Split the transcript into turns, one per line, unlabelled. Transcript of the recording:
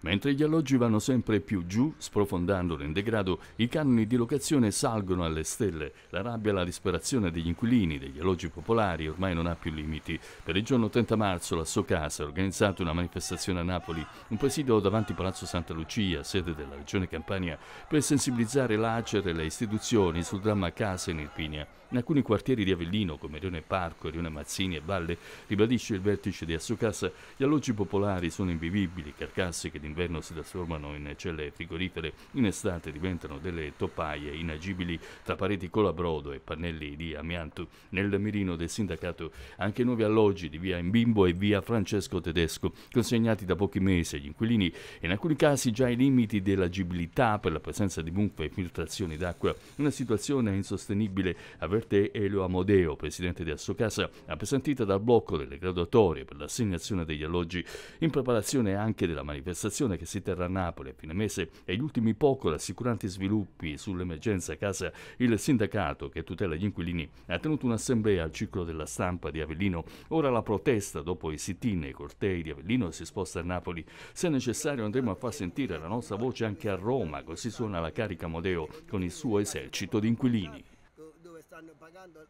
Mentre gli alloggi vanno sempre più giù, sprofondando nel degrado, i canoni di locazione salgono alle stelle. La rabbia e la disperazione degli inquilini degli alloggi popolari ormai non ha più limiti. Per il giorno 30 marzo la sua casa ha organizzato una manifestazione a Napoli, un presidio davanti Palazzo Santa Lucia, sede della regione Campania, per sensibilizzare l'ACER e le istituzioni sul dramma casa in Irpinia. In alcuni quartieri di Avellino, come Rione Parco, Rione Mazzini e Valle, ribadisce il vertice di Assocasa, gli alloggi popolari sono invivibili, carcasse che d'inverno si trasformano in celle frigorifere, in estate diventano delle toppaie inagibili tra pareti colabrodo e pannelli di amianto. Nel mirino del sindacato anche nuovi alloggi di via Imbimbo e via Francesco Tedesco, consegnati da pochi mesi agli inquilini e in alcuni casi già ai limiti dell'agibilità per la presenza di bunker e filtrazioni d'acqua. Una situazione insostenibile, avverte Elio Amodeo, presidente di Assocasa, appesantita dal blocco delle graduatorie per l'assegnazione degli alloggi in preparazione anche della manifestazione manifestazione che si terrà a Napoli a fine mese e gli ultimi poco rassicuranti sviluppi sull'emergenza casa, il sindacato che tutela gli inquilini ha tenuto un'assemblea al circolo della stampa di Avellino. Ora la protesta dopo i sit-in e i cortei di Avellino si sposta a Napoli. Se necessario andremo a far sentire la nostra voce anche a Roma, così suona la carica Modeo con il suo esercito di inquilini. Dove stanno pagando